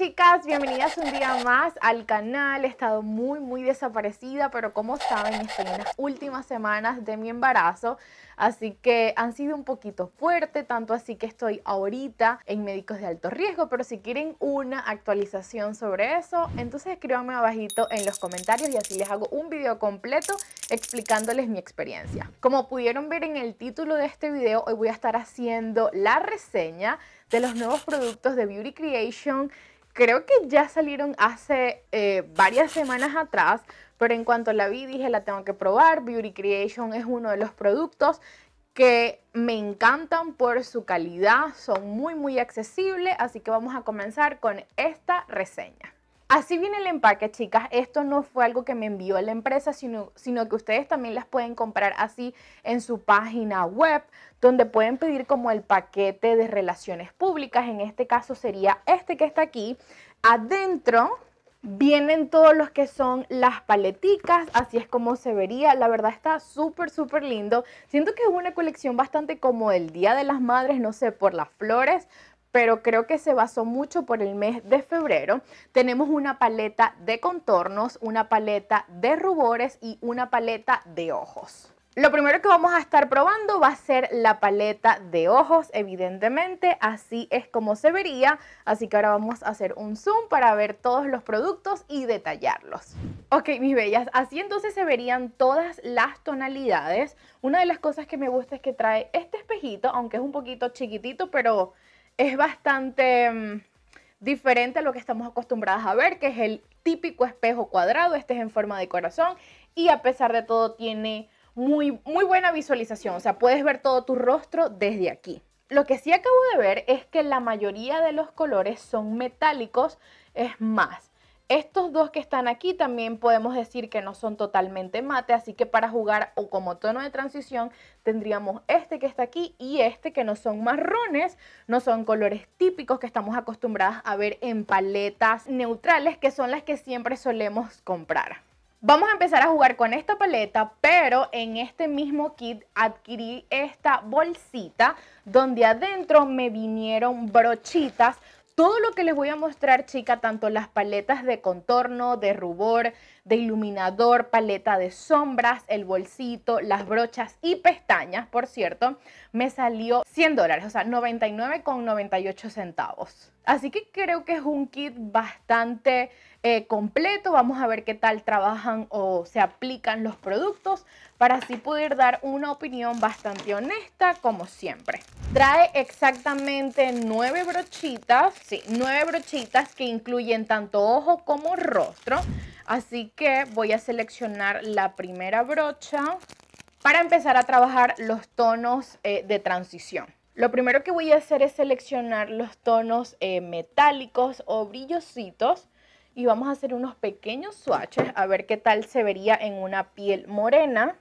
chicas, bienvenidas un día más al canal. He estado muy, muy desaparecida, pero como saben, estoy en las últimas semanas de mi embarazo, así que han sido un poquito fuerte, tanto así que estoy ahorita en médicos de alto riesgo, pero si quieren una actualización sobre eso, entonces escríbanme abajito en los comentarios y así les hago un video completo explicándoles mi experiencia. Como pudieron ver en el título de este video, hoy voy a estar haciendo la reseña de los nuevos productos de Beauty Creation creo que ya salieron hace eh, varias semanas atrás, pero en cuanto la vi dije la tengo que probar. Beauty Creation es uno de los productos que me encantan por su calidad, son muy muy accesibles, así que vamos a comenzar con esta reseña. Así viene el empaque, chicas. Esto no fue algo que me envió la empresa, sino, que ustedes también las pueden comprar así en su página web, donde pueden pedir como el paquete de relaciones públicas. En este caso sería este que está aquí. Adentro vienen todos los que son las paleticas, así es como se vería, la verdad está súper súper lindo, siento que es una colección bastante como el Día de las Madres, no sé, por las flores, pero creo que se basó mucho por el mes de febrero. Tenemos una paleta de contornos, una paleta de rubores y una paleta de ojos. Lo primero que vamos a estar probando va a ser la paleta de ojos, evidentemente, así es como se vería, así que ahora vamos a hacer un zoom para ver todos los productos y detallarlos. Ok, mis bellas, así entonces se verían todas las tonalidades. Una de las cosas que me gusta es que trae este espejito, aunque es un poquito chiquitito, pero es bastante mm, diferente a lo que estamos acostumbradas a ver, que es el típico espejo cuadrado, este es en forma de corazón y a pesar de todo tiene muy, muy buena visualización, o sea, puedes ver todo tu rostro desde aquí. Lo que sí acabo de ver es que la mayoría de los colores son metálicos, es más, estos dos que están aquí también podemos decir que no son totalmente mate, así que para jugar o como tono de transición tendríamos este que está aquí y este que no son marrones, no son colores típicos que estamos acostumbradas a ver en paletas neutrales que son las que siempre solemos comprar. Vamos a empezar a jugar con esta paleta, pero en este mismo kit adquirí esta bolsita donde adentro me vinieron brochitas todo lo que les voy a mostrar, chica, tanto las paletas de contorno, de rubor, de iluminador, paleta de sombras, el bolsito, las brochas y pestañas, por cierto, me salió 100 dólares, o sea, 99,98 centavos. Así que creo que es un kit bastante eh, completo. Vamos a ver qué tal trabajan o se aplican los productos para así poder dar una opinión bastante honesta, como siempre. Trae exactamente nueve brochitas, sí, nueve brochitas que incluyen tanto ojo como rostro. Así que voy a seleccionar la primera brocha para empezar a trabajar los tonos eh, de transición. Lo primero que voy a hacer es seleccionar los tonos eh, metálicos o brillositos y vamos a hacer unos pequeños swatches a ver qué tal se vería en una piel morena.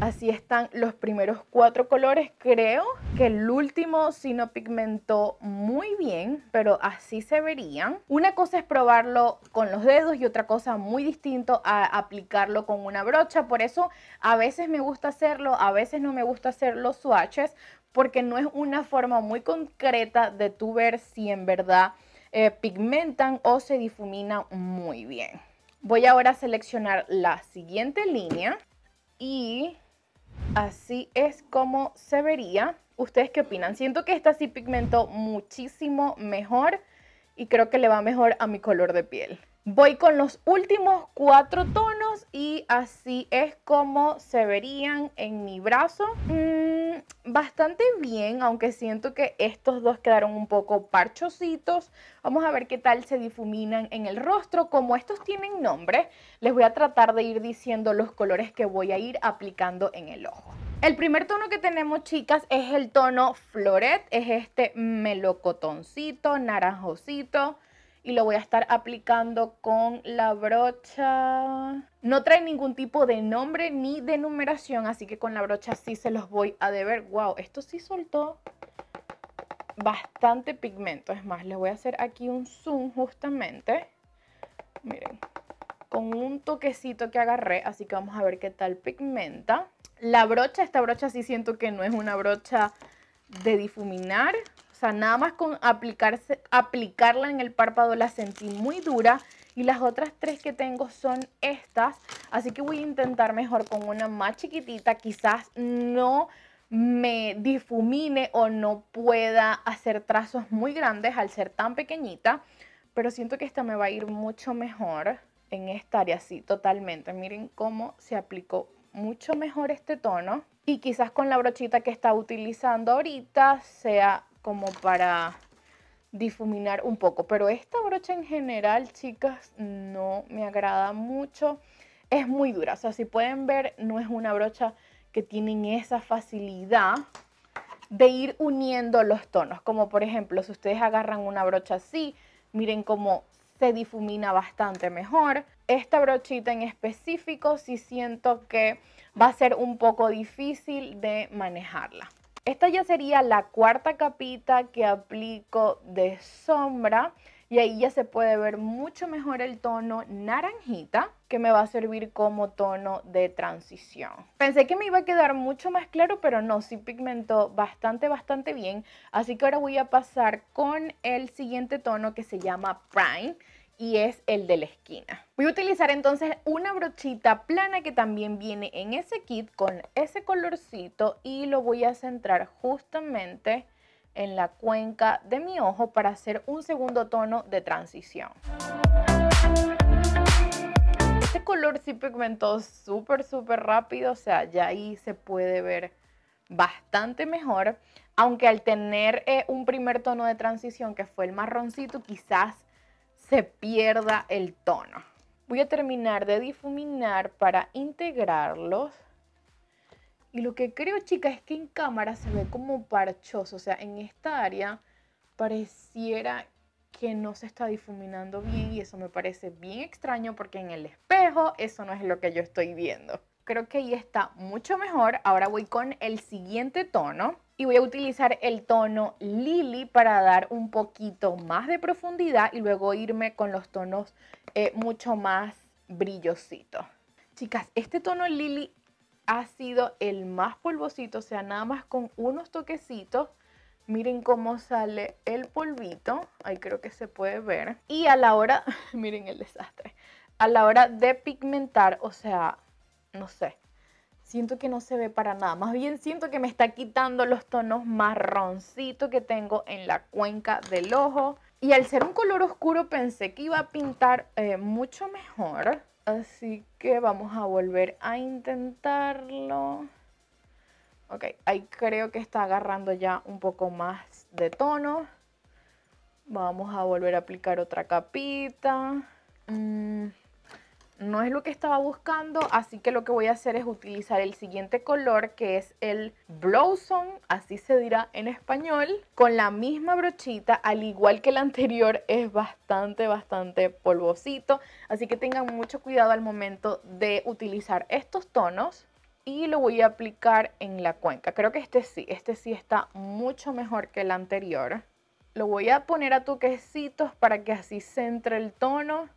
Así están los primeros cuatro colores. Creo que el último sí no pigmentó muy bien, pero así se verían. Una cosa es probarlo con los dedos y otra cosa muy distinto a aplicarlo con una brocha. Por eso a veces me gusta hacerlo, a veces no me gusta hacer los swatches, porque no es una forma muy concreta de tú ver si en verdad eh, pigmentan o se difumina muy bien. Voy ahora a seleccionar la siguiente línea y Así es como se vería. ¿Ustedes qué opinan? Siento que esta sí pigmentó muchísimo mejor y creo que le va mejor a mi color de piel. Voy con los últimos cuatro tonos y así es como se verían en mi brazo. Mmm bastante bien, aunque siento que estos dos quedaron un poco parchositos. Vamos a ver qué tal se difuminan en el rostro. Como estos tienen nombre, les voy a tratar de ir diciendo los colores que voy a ir aplicando en el ojo. El primer tono que tenemos, chicas, es el tono floret. Es este melocotoncito, naranjosito y lo voy a estar aplicando con la brocha. No trae ningún tipo de nombre ni de numeración, así que con la brocha sí se los voy a deber. Wow, esto sí soltó bastante pigmento. Es más, les voy a hacer aquí un zoom justamente. Miren, con un toquecito que agarré, así que vamos a ver qué tal pigmenta. La brocha, esta brocha sí siento que no es una brocha de difuminar, o sea, nada más con aplicarse, aplicarla en el párpado la sentí muy dura y las otras tres que tengo son estas. Así que voy a intentar mejor con una más chiquitita. Quizás no me difumine o no pueda hacer trazos muy grandes al ser tan pequeñita. Pero siento que esta me va a ir mucho mejor en esta área, sí, totalmente. Miren cómo se aplicó mucho mejor este tono. Y quizás con la brochita que está utilizando ahorita sea como para difuminar un poco. Pero esta brocha en general, chicas, no me agrada mucho. Es muy dura. O sea, si pueden ver, no es una brocha que tienen esa facilidad de ir uniendo los tonos. Como por ejemplo, si ustedes agarran una brocha así, miren cómo se difumina bastante mejor. Esta brochita en específico sí siento que va a ser un poco difícil de manejarla. Esta ya sería la cuarta capita que aplico de sombra y ahí ya se puede ver mucho mejor el tono naranjita que me va a servir como tono de transición. Pensé que me iba a quedar mucho más claro, pero no, sí pigmentó bastante, bastante bien. Así que ahora voy a pasar con el siguiente tono que se llama Prime y es el de la esquina. Voy a utilizar entonces una brochita plana que también viene en ese kit con ese colorcito y lo voy a centrar justamente en la cuenca de mi ojo para hacer un segundo tono de transición. Este color sí pigmentó súper, súper rápido, o sea, ya ahí se puede ver bastante mejor, aunque al tener eh, un primer tono de transición que fue el marroncito, quizás se pierda el tono. Voy a terminar de difuminar para integrarlos. Y lo que creo, chicas, es que en cámara se ve como parchoso. O sea, en esta área pareciera que no se está difuminando bien y eso me parece bien extraño porque en el espejo eso no es lo que yo estoy viendo. Creo que ahí está mucho mejor. Ahora voy con el siguiente tono y voy a utilizar el tono Lily para dar un poquito más de profundidad y luego irme con los tonos eh, mucho más brillositos. Chicas, este tono Lily ha sido el más polvosito, o sea, nada más con unos toquecitos. Miren cómo sale el polvito, ahí creo que se puede ver. Y a la hora, miren el desastre, a la hora de pigmentar, o sea, no sé, siento que no se ve para nada. Más bien siento que me está quitando los tonos marroncitos que tengo en la cuenca del ojo. Y al ser un color oscuro pensé que iba a pintar eh, mucho mejor. Así que vamos a volver a intentarlo. Ok, ahí creo que está agarrando ya un poco más de tono. Vamos a volver a aplicar otra capita. Mmm no es lo que estaba buscando, así que lo que voy a hacer es utilizar el siguiente color que es el Blossom, así se dirá en español, con la misma brochita, al igual que el anterior, es bastante, bastante polvosito, así que tengan mucho cuidado al momento de utilizar estos tonos y lo voy a aplicar en la cuenca. Creo que este sí, este sí está mucho mejor que el anterior. Lo voy a poner a toquecitos para que así centre el tono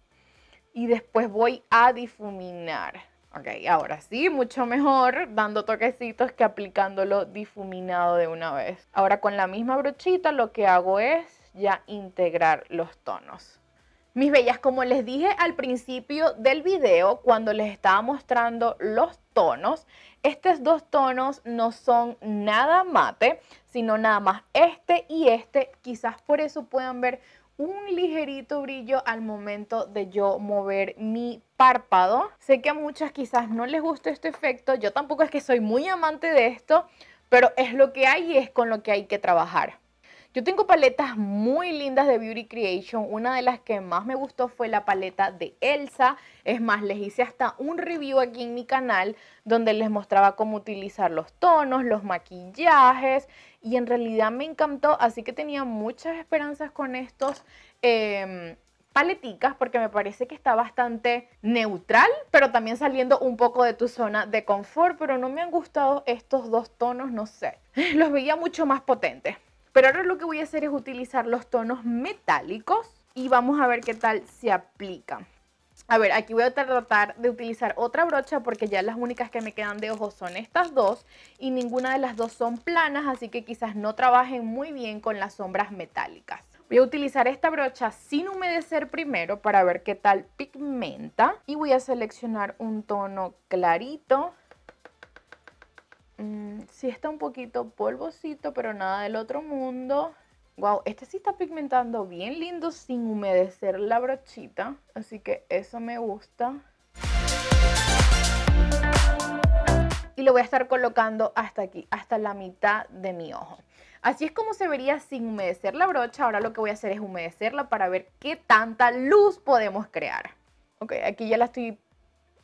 y después voy a difuminar. Ok, ahora sí, mucho mejor dando toquecitos que aplicándolo difuminado de una vez. Ahora con la misma brochita lo que hago es ya integrar los tonos. Mis bellas, como les dije al principio del video, cuando les estaba mostrando los tonos, estos dos tonos no son nada mate, sino nada más este y este. Quizás por eso puedan ver un ligerito brillo al momento de yo mover mi párpado. Sé que a muchas quizás no les guste este efecto, yo tampoco es que soy muy amante de esto, pero es lo que hay y es con lo que hay que trabajar. Yo tengo paletas muy lindas de Beauty Creation. Una de las que más me gustó fue la paleta de Elsa. Es más, les hice hasta un review aquí en mi canal donde les mostraba cómo utilizar los tonos, los maquillajes. Y en realidad me encantó, así que tenía muchas esperanzas con estos. Em, paleticas porque me parece que está bastante neutral, pero también saliendo un poco de tu zona de confort, pero no me han gustado estos dos tonos, no sé, los veía mucho más potentes. Pero ahora lo que voy a hacer es utilizar los tonos metálicos y vamos a ver qué tal se aplica. A ver, aquí voy a tratar de utilizar otra brocha porque ya las únicas que me quedan de ojos son estas dos y ninguna de las dos son planas, así que quizás no trabajen muy bien con las sombras metálicas. Voy a utilizar esta brocha sin humedecer primero para ver qué tal pigmenta y voy a seleccionar un tono clarito Mm, sí está un poquito polvosito, pero nada del otro mundo. Wow, este sí está pigmentando bien lindo sin humedecer la brochita, así que eso me gusta. Y lo voy a estar colocando hasta aquí, hasta la mitad de mi ojo. Así es como se vería sin humedecer la brocha. Ahora lo que voy a hacer es humedecerla para ver qué tanta luz podemos crear. Ok, aquí ya la estoy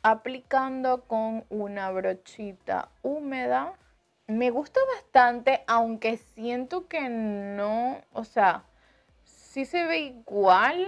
aplicando con una brochita húmeda. Me gusta bastante, aunque siento que no, o sea, sí se ve igual.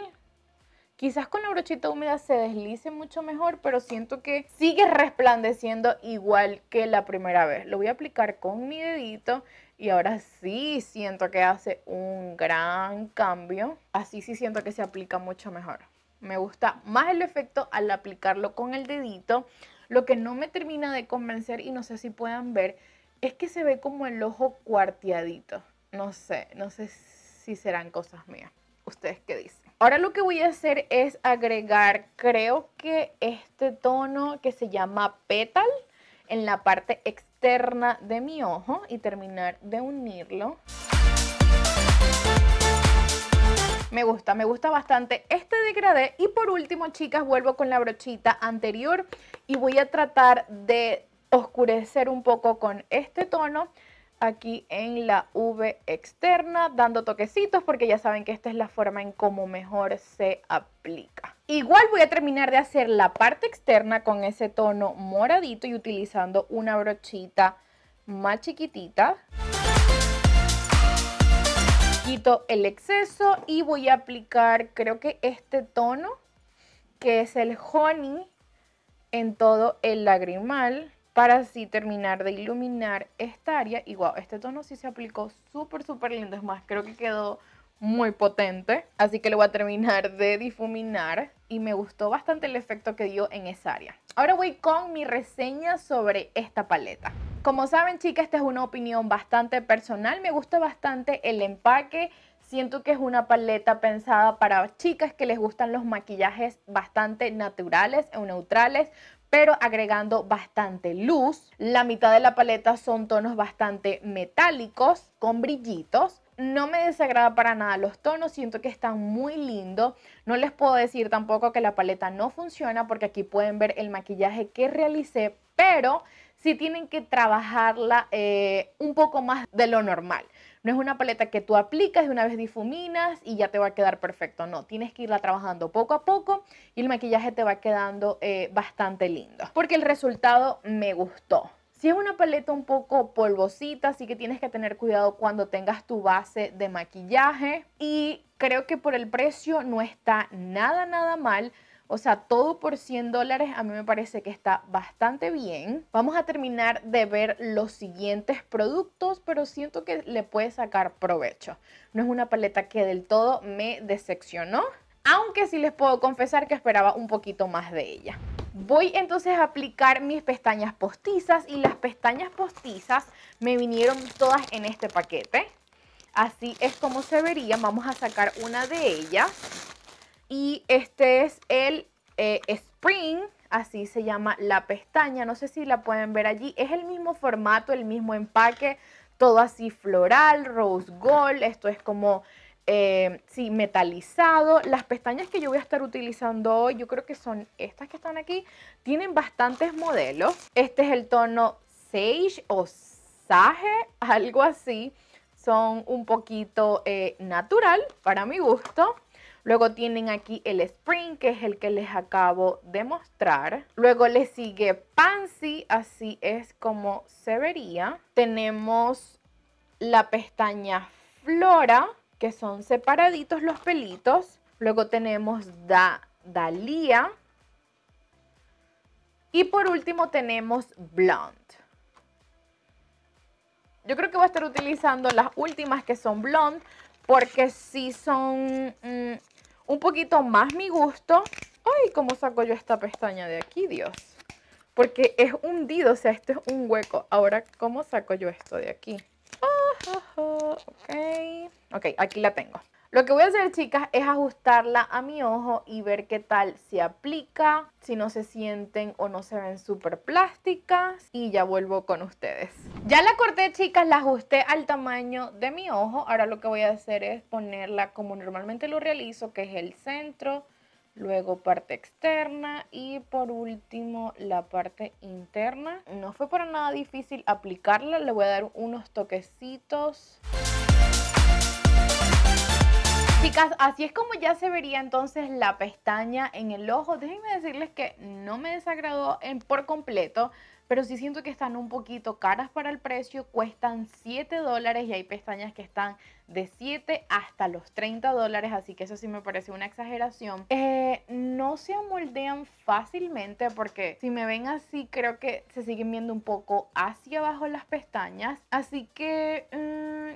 Quizás con la brochita húmeda se deslice mucho mejor, pero siento que sigue resplandeciendo igual que la primera vez. Lo voy a aplicar con mi dedito y ahora sí siento que hace un gran cambio. Así sí siento que se aplica mucho mejor. Me gusta más el efecto al aplicarlo con el dedito. Lo que no me termina de convencer y no sé si puedan ver es que se ve como el ojo cuarteadito. No sé, no sé si serán cosas mías. ¿Ustedes qué dicen? Ahora lo que voy a hacer es agregar, creo que este tono que se llama petal en la parte externa de mi ojo y terminar de unirlo. Me gusta, me gusta bastante este degradé. Y por último, chicas, vuelvo con la brochita anterior y voy a tratar de oscurecer un poco con este tono aquí en la V externa, dando toquecitos porque ya saben que esta es la forma en cómo mejor se aplica. Igual voy a terminar de hacer la parte externa con ese tono moradito y utilizando una brochita más chiquitita quito el exceso y voy a aplicar creo que este tono que es el honey en todo el lagrimal para así terminar de iluminar esta área. Y wow, este tono sí se aplicó súper, súper lindo. Es más, creo que quedó muy potente. Así que lo voy a terminar de difuminar. Y me gustó bastante el efecto que dio en esa área. Ahora voy con mi reseña sobre esta paleta. Como saben, chicas, esta es una opinión bastante personal. Me gusta bastante el empaque. Siento que es una paleta pensada para chicas que les gustan los maquillajes bastante naturales o neutrales, pero agregando bastante luz. La mitad de la paleta son tonos bastante metálicos con brillitos. No me desagrada para nada los tonos, siento que están muy lindos. No les puedo decir tampoco que la paleta no funciona porque aquí pueden ver el maquillaje que realicé, pero si tienen que trabajarla eh, un poco más de lo normal. No es una paleta que tú aplicas de una vez difuminas y ya te va a quedar perfecto. No, tienes que irla trabajando poco a poco y el maquillaje te va quedando eh, bastante lindo. Porque el resultado me gustó. Si es una paleta un poco polvosita, sí que tienes que tener cuidado cuando tengas tu base de maquillaje. Y creo que por el precio no está nada, nada mal. O sea, todo por 100 dólares a mí me parece que está bastante bien. Vamos a terminar de ver los siguientes productos, pero siento que le puede sacar provecho. No es una paleta que del todo me decepcionó, aunque sí les puedo confesar que esperaba un poquito más de ella. Voy entonces a aplicar mis pestañas postizas y las pestañas postizas me vinieron todas en este paquete. Así es como se vería Vamos a sacar una de ellas y este es el eh, Spring, así se llama la pestaña. No sé si la pueden ver allí. Es el mismo formato, el mismo empaque, todo así floral, rose gold. Esto es como, eh, sí, metalizado. Las pestañas que yo voy a estar utilizando hoy, yo creo que son estas que están aquí. Tienen bastantes modelos. Este es el tono Sage o Sage, algo así. Son un poquito eh, natural para mi gusto. Luego tienen aquí el Spring, que es el que les acabo de mostrar. Luego le sigue Pansy, así es como se vería. Tenemos la pestaña Flora, que son separaditos los pelitos. Luego tenemos da, Dalia. Y por último tenemos Blonde. Yo creo que voy a estar utilizando las últimas que son blonde porque sí son mm, un poquito más mi gusto. Ay, ¿cómo saco yo esta pestaña de aquí, Dios? Porque es hundido, o sea, esto es un hueco. Ahora, ¿cómo saco yo esto de aquí? Ah, ok, ok, aquí la tengo. Lo que voy a hacer, chicas, es ajustarla a mi ojo y ver qué tal se aplica, si no se sienten o no se ven súper plásticas. Y ya vuelvo con ustedes. Ya la corté, chicas, la ajusté al tamaño de mi ojo. Ahora lo que voy a hacer es ponerla como normalmente lo realizo, que es el centro, luego parte externa y por último la parte interna. No fue para nada difícil aplicarla, le voy a dar unos toquecitos chicas, así es como ya se vería entonces la pestaña en el ojo. Déjenme decirles que no me desagradó en, por completo, pero sí siento que están un poquito caras para el precio. Cuestan 7 dólares y hay pestañas que están de 7 hasta los 30 dólares, así que eso sí me parece una exageración. Eh, no se amoldean fácilmente porque si me ven así creo que se siguen viendo un poco hacia abajo las pestañas, así que...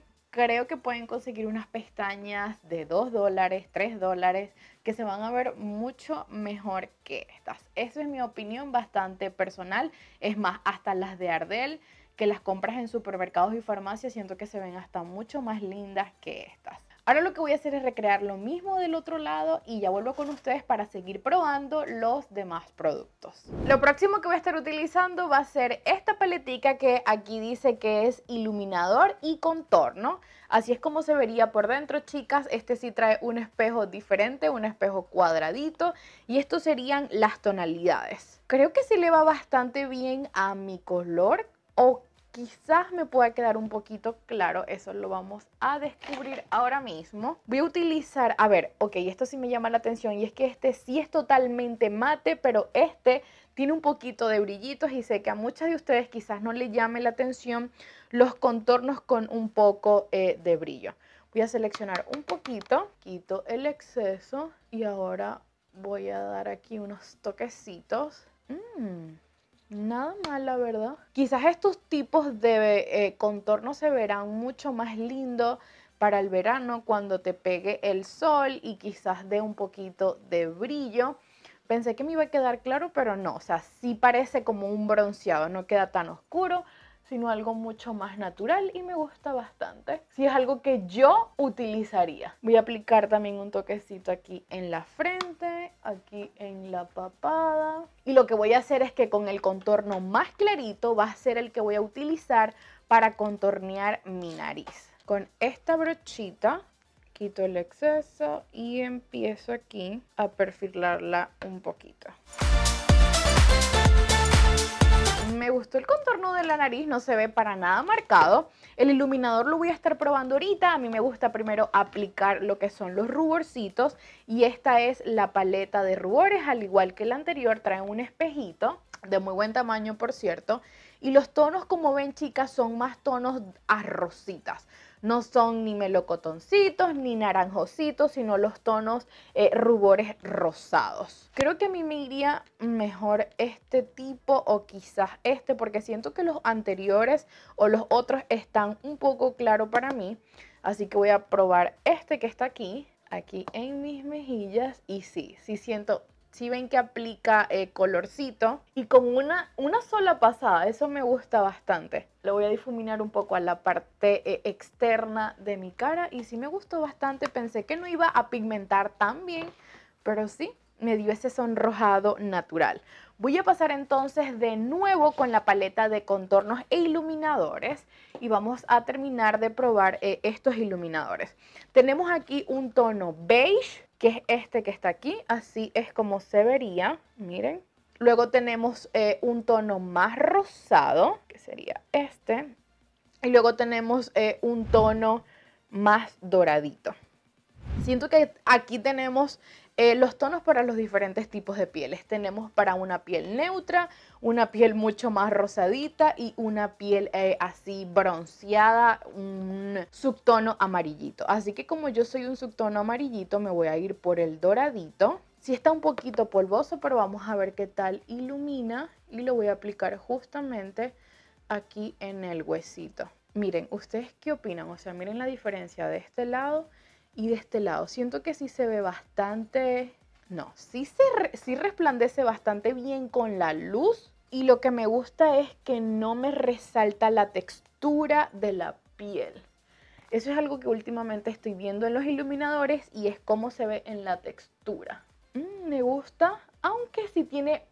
Mm, creo que pueden conseguir unas pestañas de 2 dólares, 3 dólares, que se van a ver mucho mejor que estas. Esa es mi opinión bastante personal. Es más, hasta las de Ardell, que las compras en supermercados y farmacias, siento que se ven hasta mucho más lindas que estas. Ahora lo que voy a hacer es recrear lo mismo del otro lado y ya vuelvo con ustedes para seguir probando los demás productos. Lo próximo que voy a estar utilizando va a ser esta paletica que aquí dice que es iluminador y contorno. Así es como se vería por dentro, chicas. Este sí trae un espejo diferente, un espejo cuadradito y estos serían las tonalidades. Creo que se le va bastante bien a mi color o Quizás me pueda quedar un poquito claro, eso lo vamos a descubrir ahora mismo. Voy a utilizar, a ver, ok, esto sí me llama la atención y es que este sí es totalmente mate, pero este tiene un poquito de brillitos y sé que a muchas de ustedes quizás no le llame la atención los contornos con un poco eh, de brillo. Voy a seleccionar un poquito, quito el exceso y ahora voy a dar aquí unos toquecitos. Mmm... Nada mal, la verdad. Quizás estos tipos de contorno eh, contornos se verán mucho más lindos para el verano cuando te pegue el sol y quizás dé un poquito de brillo. Pensé que me iba a quedar claro, pero no. O sea, sí parece como un bronceado, no queda tan oscuro, sino algo mucho más natural y me gusta bastante. Si es algo que yo utilizaría. Voy a aplicar también un toquecito aquí en la frente, aquí en la papada. Y lo que voy a hacer es que con el contorno más clarito va a ser el que voy a utilizar para contornear mi nariz. Con esta brochita quito el exceso y empiezo aquí a perfilarla un poquito me gustó el contorno de la nariz, no se ve para nada marcado. El iluminador lo voy a estar probando ahorita. A mí me gusta primero aplicar lo que son los ruborcitos. Y esta es la paleta de rubores, al igual que la anterior, trae un espejito de muy buen tamaño, por cierto. Y los tonos, como ven, chicas, son más tonos a rositas no son ni melocotoncitos ni naranjositos, sino los tonos eh, rubores rosados. Creo que a mí me iría mejor este tipo o quizás este porque siento que los anteriores o los otros están un poco claro para mí. Así que voy a probar este que está aquí, aquí en mis mejillas y sí, sí siento si ven que aplica eh, colorcito y con una, una sola pasada, eso me gusta bastante. Lo voy a difuminar un poco a la parte eh, externa de mi cara y si me gustó bastante, pensé que no iba a pigmentar tan bien, pero sí me dio ese sonrojado natural. Voy a pasar entonces de nuevo con la paleta de contornos e iluminadores y vamos a terminar de probar eh, estos iluminadores. Tenemos aquí un tono beige, que es este que está aquí. Así es como se vería, miren. Luego tenemos eh, un tono más rosado, que sería este. Y luego tenemos eh, un tono más doradito. Siento que aquí tenemos eh, los tonos para los diferentes tipos de pieles. Tenemos para una piel neutra, una piel mucho más rosadita y una piel eh, así bronceada, un subtono amarillito. Así que como yo soy un subtono amarillito, me voy a ir por el doradito. Si está un poquito polvoso, pero vamos a ver qué tal ilumina y lo voy a aplicar justamente aquí en el huesito. Miren, ¿ustedes qué opinan? O sea, miren la diferencia de este lado y de este lado, siento que sí se ve bastante, no, sí, se, resplandece bastante bien con la luz. Y lo que me gusta es que no me resalta la textura de la piel. Eso es algo que últimamente estoy viendo en los iluminadores y es cómo se ve en la textura. Mm, me gusta, aunque sí tiene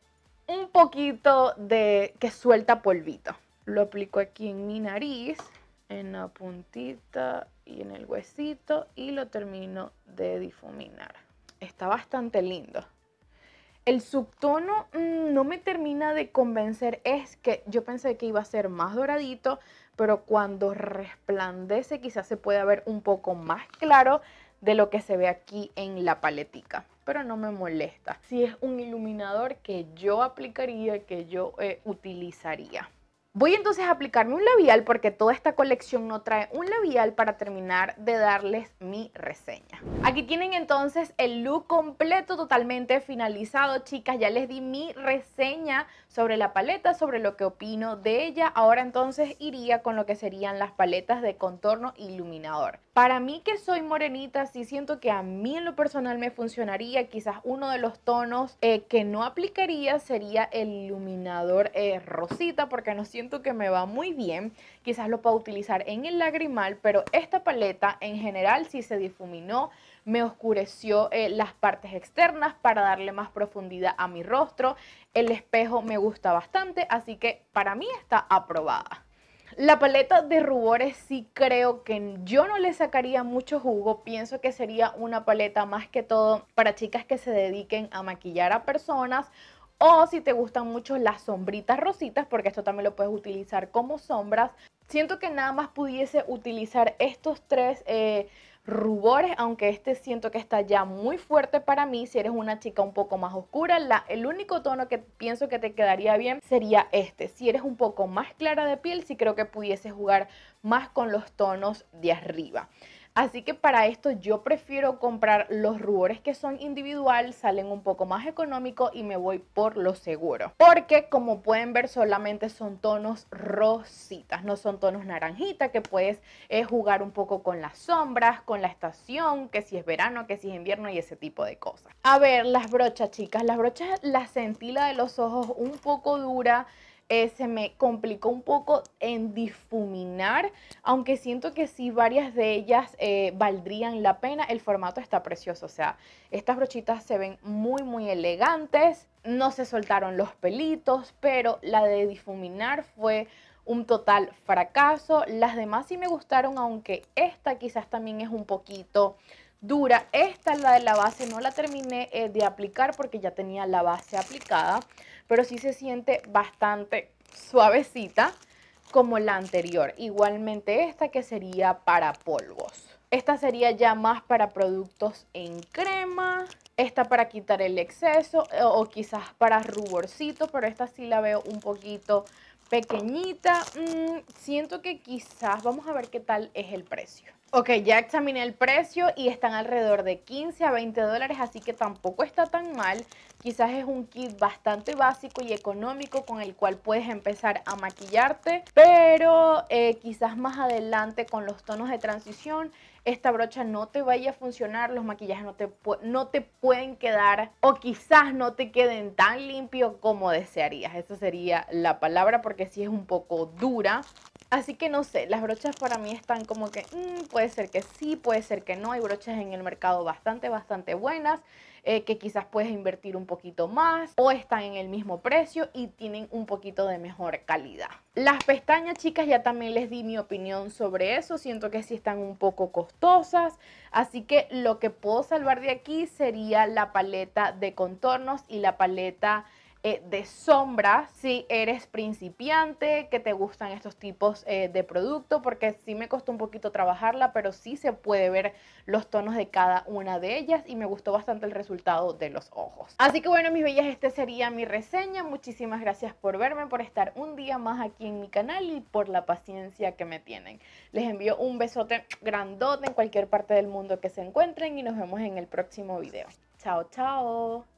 un poquito de que suelta polvito. Lo aplico aquí en mi nariz en la puntita y en el huesito y lo termino de difuminar. Está bastante lindo. El subtono mm, no me termina de convencer, es que yo pensé que iba a ser más doradito, pero cuando resplandece quizás se pueda ver un poco más claro de lo que se ve aquí en la paletica, pero no me molesta. Si es un iluminador que yo aplicaría, que yo eh, utilizaría. Voy entonces a aplicarme un labial porque toda esta colección no trae un labial para terminar de darles mi reseña. Aquí tienen entonces el look completo totalmente finalizado, chicas. Ya les di mi reseña sobre la paleta, sobre lo que opino de ella. Ahora entonces iría con lo que serían las paletas de contorno iluminador. Para mí que soy morenita, sí siento que a mí en lo personal me funcionaría. Quizás uno de los tonos eh, que no aplicaría sería el iluminador eh, rosita porque no siento que me va muy bien. Quizás lo puedo utilizar en el lagrimal, pero esta paleta en general sí se difuminó me oscureció eh, las partes externas para darle más profundidad a mi rostro. El espejo me gusta bastante, así que para mí está aprobada. La paleta de rubores sí creo que yo no le sacaría mucho jugo. Pienso que sería una paleta más que todo para chicas que se dediquen a maquillar a personas o si te gustan mucho las sombritas rositas, porque esto también lo puedes utilizar como sombras. Siento que nada más pudiese utilizar estos tres eh, rubores, aunque este siento que está ya muy fuerte para mí. Si eres una chica un poco más oscura, la, el único tono que pienso que te quedaría bien sería este. Si eres un poco más clara de piel, sí creo que pudiese jugar más con los tonos de arriba. Así que para esto yo prefiero comprar los rubores que son individual, salen un poco más económico y me voy por lo seguro. Porque como pueden ver solamente son tonos rositas, no son tonos naranjitas que puedes eh, jugar un poco con las sombras, con la estación, que si es verano, que si es invierno y ese tipo de cosas. A ver, las brochas chicas, las brochas, la centila de los ojos un poco dura, eh, se me complicó un poco en difuminar, aunque siento que sí varias de ellas eh, valdrían la pena. El formato está precioso, o sea, estas brochitas se ven muy, muy elegantes, no se soltaron los pelitos, pero la de difuminar fue un total fracaso. Las demás sí me gustaron, aunque esta quizás también es un poquito dura. Esta, es la de la base, no la terminé eh, de aplicar porque ya tenía la base aplicada pero sí se siente bastante suavecita como la anterior. Igualmente esta que sería para polvos. Esta sería ya más para productos en crema. Esta para quitar el exceso eh, o, quizás para ruborcito, pero esta sí la veo un poquito pequeñita. Mm, siento que quizás, vamos a ver qué tal es el precio. Ok, ya examiné el precio y están alrededor de 15 a 20 dólares, así que tampoco está tan mal. Quizás es un kit bastante básico y económico con el cual puedes empezar a maquillarte, pero eh, quizás más adelante con los tonos de transición esta brocha no te vaya a funcionar, los maquillajes no te, no te pueden quedar o quizás no te queden tan limpio como desearías. Esa sería la palabra porque si sí es un poco dura. Así que no sé, las brochas para mí están como que mm, puede ser que sí, puede ser que no. Hay brochas en el mercado bastante, bastante buenas, eh, que quizás puedes invertir un poquito más o están en el mismo precio y tienen un poquito de mejor calidad. Las pestañas, chicas, ya también les di mi opinión sobre eso. Siento que sí están un poco costosas, así que lo que puedo salvar de aquí sería la paleta de contornos y la paleta eh, de sombra si eres principiante, que te gustan estos tipos eh, de producto, porque sí me costó un poquito trabajarla, pero sí se puede ver los tonos de cada una de ellas y me gustó bastante el resultado de los ojos. Así que bueno, mis bellas, este sería mi reseña. Muchísimas gracias por verme, por estar un día más aquí en mi canal y por la paciencia que me tienen. Les envío un besote grandote en cualquier parte del mundo que se encuentren y nos vemos en el próximo video. Chao, chao.